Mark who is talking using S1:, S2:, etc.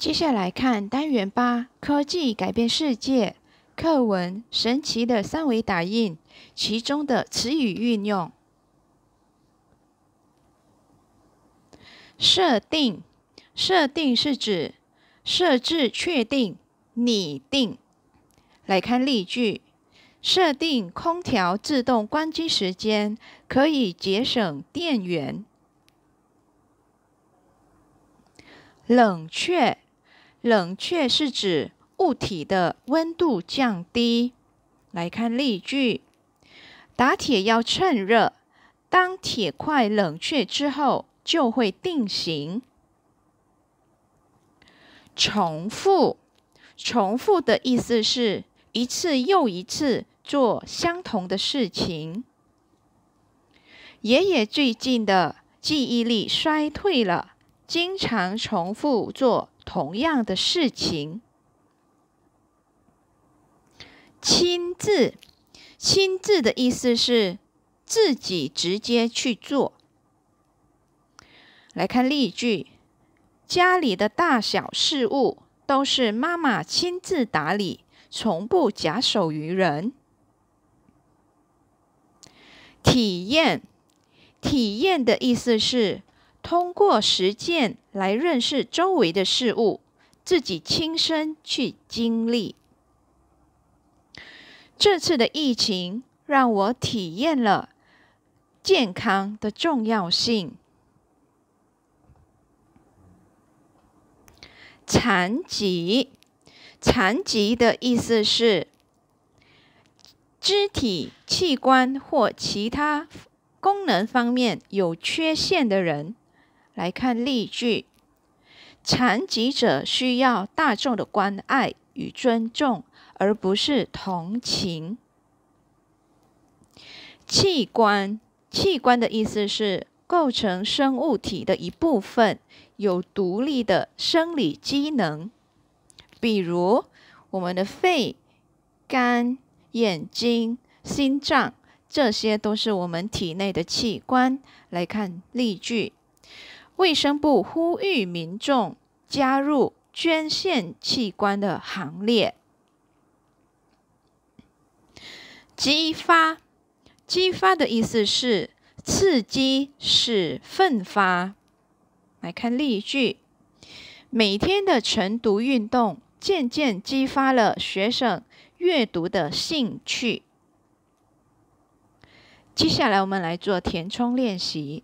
S1: 接下来看单元八《科技改变世界》课文《神奇的三维打印》其中的词语运用。设定，设定是指设置、确定、拟定。来看例句：设定空调自动关机时间，可以节省电源。冷却。冷却是指物体的温度降低。来看例句：打铁要趁热，当铁块冷却之后就会定型。重复，重复的意思是一次又一次做相同的事情。爷爷最近的记忆力衰退了，经常重复做。同样的事情，亲自“亲自”的意思是自己直接去做。来看例句：家里的大小事务都是妈妈亲自打理，从不假手于人。体验“体验”的意思是。通过实践来认识周围的事物，自己亲身去经历。这次的疫情让我体验了健康的重要性。残疾，残疾的意思是肢体、器官或其他功能方面有缺陷的人。来看例句：残疾者需要大众的关爱与尊重，而不是同情。器官，器官的意思是构成生物体的一部分，有独立的生理机能。比如我们的肺、肝、眼睛、心脏，这些都是我们体内的器官。来看例句。卫生部呼吁民众加入捐献器官的行列。激发，激发的意思是刺激，是奋发。来看例句：每天的晨读运动渐渐激发了学生阅读的兴趣。接下来，我们来做填充练习。